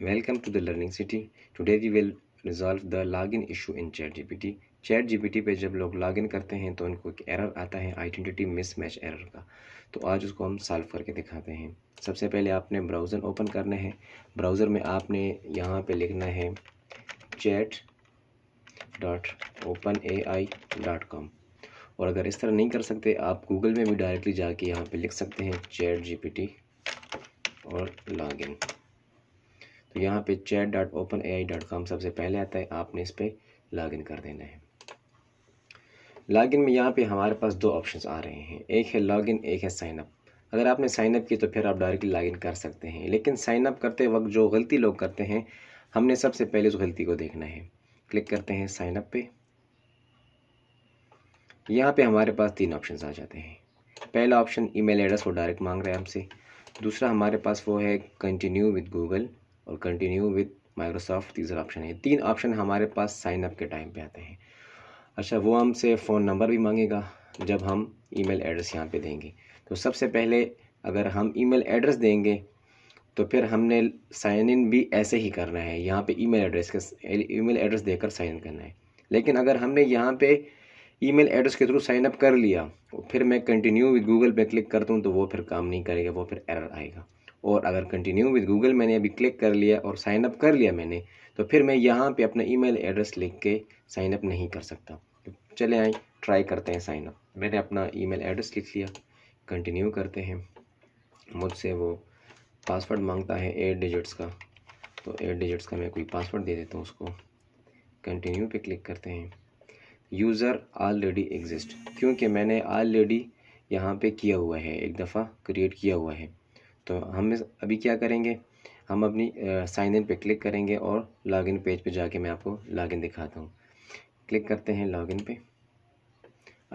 Welcome to the Learning City. Today we will resolve the login issue in chat gpt पे जब लोग login करते हैं तो उनको एक error आता है आइडेंटिटी mismatch एरर का तो आज उसको हम सॉल्व करके दिखाते हैं सबसे पहले आपने ब्राउज़र ओपन करना है ब्राउज़र में आपने यहाँ पे लिखना है chat dot open A I dot com और अगर इस तरह नहीं कर सकते आप गूगल में भी डायरेक्टली जाके यहाँ पे लिख सकते हैं चैट जीपीटी और लॉगिन तो यहाँ पे chat dot open A I dot com सबसे पहले आता है आपने इस पर लॉगिन कर देना है लॉगिन में यहाँ पे हमारे पास दो ऑप्शंस आ रहे हैं एक है लॉगिन एक है साइनअप अगर आपने साइनअप की तो फिर आप डायरेक्टली लॉगिन कर सकते हैं लेकिन साइनअप करते वक्त जो गलती लोग करते हैं हमने सबसे पहले उस गलती को देखना है क्लिक करते हैं साइनअप पे यहाँ पे हमारे पास तीन ऑप्शन आ जाते हैं पहला ऑप्शन ईमेल एड्रेस वो डायरेक्ट मांग रहा है हमसे दूसरा हमारे पास वो है कंटिन्यू विद गूगल और कंटिन्यू विद माइक्रोसॉफ्ट तीसरा ऑप्शन है तीन ऑप्शन हमारे पास साइन अप के टाइम पे आते हैं अच्छा वो हमसे फ़ोन नंबर भी मांगेगा जब हम ईमेल एड्रेस यहाँ पे देंगे तो सबसे पहले अगर हम ईमेल एड्रेस देंगे तो फिर हमने साइन इन भी ऐसे ही करना है यहाँ पे ईमेल एड्रेस के मेल एड्रेस देकर साइन इन करना है लेकिन अगर हमने यहाँ पर ई एड्रेस के थ्रू साइन अप कर लिया फिर मैं कंटिन्यू विद गूगल पे क्लिक करता हूँ तो वो फिर काम नहीं करेगा वो फिर एरर आएगा और अगर कंटिन्यू विद गूगल मैंने अभी क्लिक कर लिया और साइन अप कर लिया मैंने तो फिर मैं यहाँ पे अपना ईमेल एड्रेस लिख के साइन अप नहीं कर सकता तो चले आए ट्राई करते हैं साइन अप मैंने अपना ईमेल एड्रेस लिख लिया कंटिन्यू करते हैं मुझसे वो पासवर्ड मांगता है एट डिजिट्स का तो एट डिजिट्स का मैं कोई पासवर्ड दे देता हूँ उसको कंटिन्यू पे क्लिक करते हैं यूज़र ऑलरेडी एग्जिस्ट क्योंकि मैंने ऑलरेडी यहाँ पे किया हुआ है एक दफ़ा क्रिएट किया हुआ है तो हम अभी क्या करेंगे हम अपनी साइन इन पे क्लिक करेंगे और लॉगिन पेज पे जाके मैं आपको लॉगिन दिखाता हूँ क्लिक करते हैं लॉगिन पे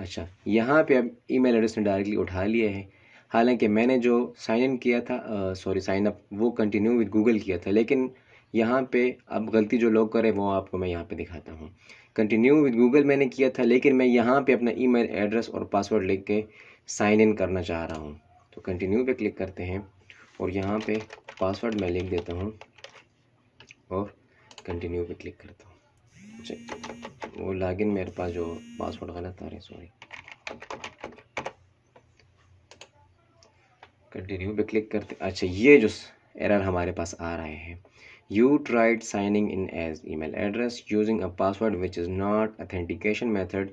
अच्छा यहाँ पे अब ईमेल एड्रेस ने डायरेक्टली उठा लिया है हालांकि मैंने जो साइन इन किया था सॉरी साइन अप वो कंटिन्यू विद गूगल किया था लेकिन यहाँ पे अब गलती जो लोग करें वो आपको मैं यहाँ पे दिखाता हूँ कंटिन्यू विद गूगल मैंने किया था लेकिन मैं यहाँ पे अपना ईमेल एड्रेस और पासवर्ड लिख के साइन इन करना चाह रहा हूँ तो कंटिन्यू पे क्लिक करते हैं और यहाँ पे पासवर्ड मैं लिख देता हूँ और कंटिन्यू पे क्लिक करता हूँ वो लॉगिन मेरे पास जो पासवर्ड गलत आ रहा है सॉरी कंटिन्यू पे क्लिक करते अच्छा ये जो एरर हमारे पास आ रहे हैं you tried signing in as e mail address using a password which is not authentication method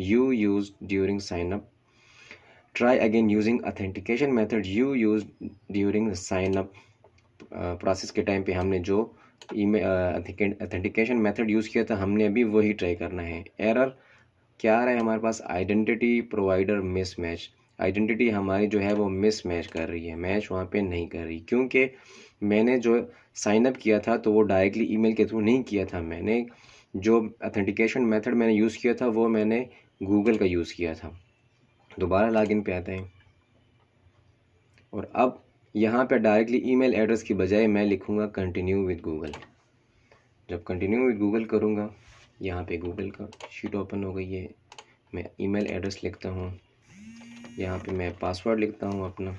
you use during sign up try again using authentication method you used during the sign up process uh, के time पे हमने जो authentication method use किया था हमने अभी वही try करना है एरर क्या आ रहा है हमारे पास identity provider mismatch identity हमारी जो है वो मिस मैच कर रही है मैच वहाँ पे नहीं कर रही क्योंकि मैंने जो साइन अप किया था तो वो डायरेक्टली ईमेल के थ्रू नहीं किया था मैंने जो अथेंटिकेशन मैथड मैंने यूज़ किया था वो मैंने गूगल का यूज़ किया था दोबारा लॉगिन पे आते हैं और अब यहाँ पे डायरेक्टली ईमेल एड्रेस की बजाय मैं लिखूँगा कंटिन्यू विद गूगल जब कंटिन्यू विद गूगल करूँगा यहाँ पे गूगल का शीट ओपन हो गई है मैं ईमेल एड्रेस लिखता हूँ यहाँ पे मैं पासवर्ड लिखता हूँ अपना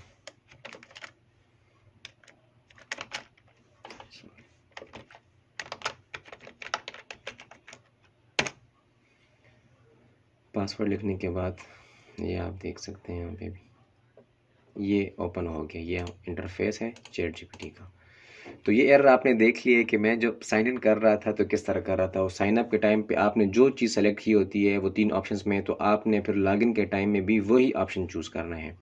पासवर्ड लिखने के बाद ये आप देख सकते हैं यहाँ पे भी ये ओपन हो गया ये इंटरफेस है चेट जी का तो ये एरर आपने देख है कि मैं जब साइन इन कर रहा था तो किस तरह कर रहा था और साइन अप के टाइम पे आपने जो चीज़ सेलेक्ट की होती है वो तीन ऑप्शंस में तो आपने फिर लॉगिन के टाइम में भी वही ऑप्शन चूज़ करना है